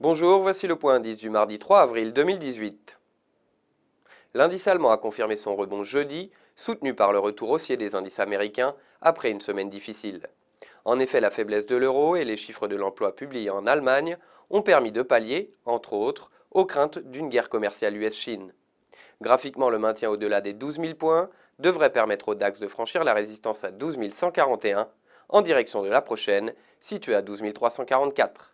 Bonjour, voici le point indice du mardi 3 avril 2018. L'indice allemand a confirmé son rebond jeudi, soutenu par le retour haussier des indices américains après une semaine difficile. En effet, la faiblesse de l'euro et les chiffres de l'emploi publiés en Allemagne ont permis de pallier, entre autres, aux craintes d'une guerre commerciale US-Chine. Graphiquement, le maintien au-delà des 12 000 points devrait permettre au DAX de franchir la résistance à 12 141 en direction de la prochaine, située à 12 344.